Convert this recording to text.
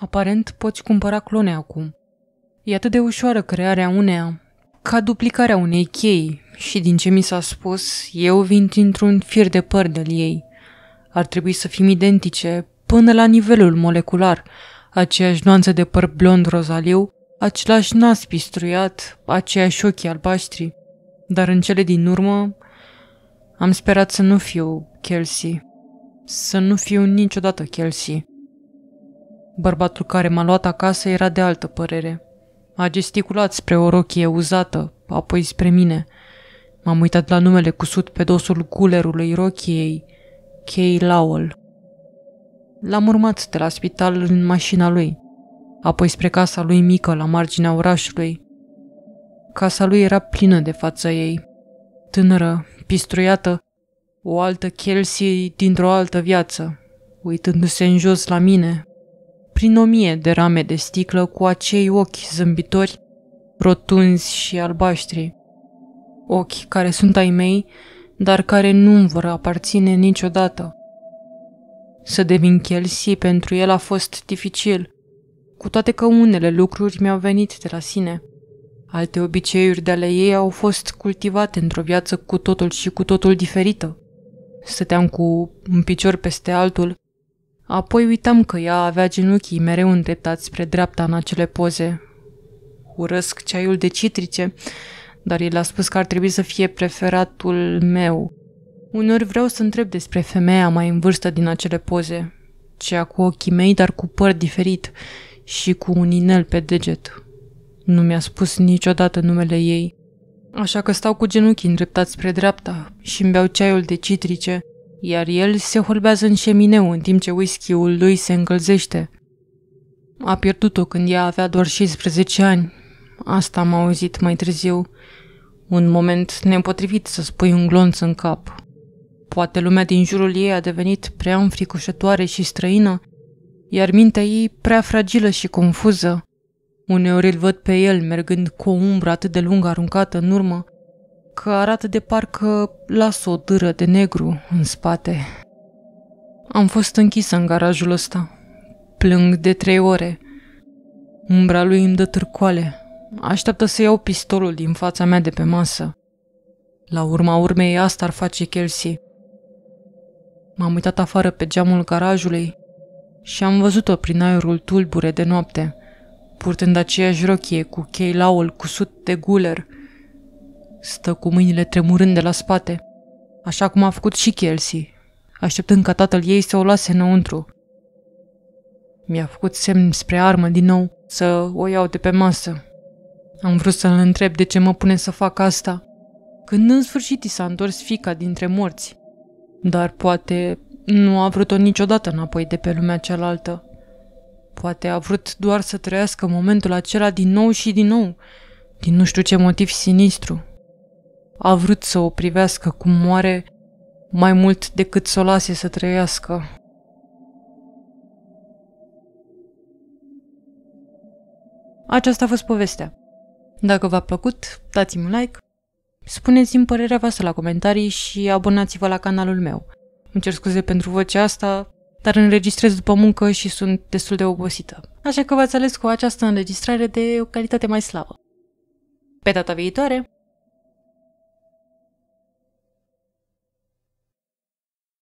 Aparent poți cumpăra clone acum. E atât de ușoară crearea uneia, ca duplicarea unei chei și din ce mi s-a spus, eu vin dintr-un fir de păr de ei. Ar trebui să fim identice până la nivelul molecular, aceeași nuanță de păr blond rozaliu, același nas pistruiat, aceiași ochi albaștri. Dar în cele din urmă, am sperat să nu fiu Kelsey. Să nu fiu niciodată Kelsey. Bărbatul care m-a luat acasă era de altă părere. A gesticulat spre o rochie uzată, apoi spre mine. M-am uitat la numele cusut pe dosul gulerului rochiei, Kay Lowell. L-am urmat de la spital în mașina lui, apoi spre casa lui mică la marginea orașului. Casa lui era plină de fața ei, tânără, pistruiată, o altă Chelsea dintr-o altă viață, uitându-se în jos la mine, prin o mie de rame de sticlă cu acei ochi zâmbitori, rotunzi și albaștri. Ochi care sunt ai mei, dar care nu îmi vor aparține niciodată. Să devin Kelsey pentru el a fost dificil, cu toate că unele lucruri mi-au venit de la sine. Alte obiceiuri de ale ei au fost cultivate într-o viață cu totul și cu totul diferită. Stăteam cu un picior peste altul, Apoi uitam că ea avea genunchii mereu îndreptați spre dreapta în acele poze. Urăsc ceaiul de citrice, dar el a spus că ar trebui să fie preferatul meu. Uneori vreau să întreb despre femeia mai în vârstă din acele poze, cea cu ochii mei, dar cu păr diferit și cu un inel pe deget. Nu mi-a spus niciodată numele ei, așa că stau cu genunchii îndreptați spre dreapta și îmi beau ceaiul de citrice – iar el se holbează în șemineu în timp ce whisky-ul lui se încălzește. A pierdut-o când ea avea doar 16 ani. Asta am auzit mai târziu. Un moment nepotrivit să spui un glonț în cap. Poate lumea din jurul ei a devenit prea înfricoșătoare și străină, iar mintea ei prea fragilă și confuză. Uneori îl văd pe el mergând cu o umbră atât de lungă aruncată în urmă, că arată de parcă lasă o dâră de negru în spate. Am fost închisă în garajul ăsta. Plâng de trei ore. Umbra lui îmi dă târcoale. Așteaptă să iau pistolul din fața mea de pe masă. La urma urmei asta ar face Kelsey. M-am uitat afară pe geamul garajului și am văzut-o prin aerul tulbure de noapte, purtând aceeași rochie cu cheilaul cusut de guler – Stă cu mâinile tremurând de la spate, așa cum a făcut și Kelsey, așteptând ca tatăl ei să o lase înăuntru. Mi-a făcut semn spre armă din nou să o iau de pe masă. Am vrut să-l întreb de ce mă pune să fac asta, când în sfârșit i s-a întors fica dintre morți. Dar poate nu a vrut-o niciodată înapoi de pe lumea cealaltă. Poate a vrut doar să trăiască momentul acela din nou și din nou, din nu știu ce motiv sinistru a vrut să o privească cum moare mai mult decât să o lase să trăiască. Aceasta a fost povestea. Dacă v-a plăcut, dați-mi un like, spuneți-mi părerea voastră la comentarii și abonați-vă la canalul meu. Îmi cer scuze pentru vocea asta, dar înregistrez după muncă și sunt destul de obosită. Așa că v-ați ales cu această înregistrare de o calitate mai slabă. Pe data viitoare,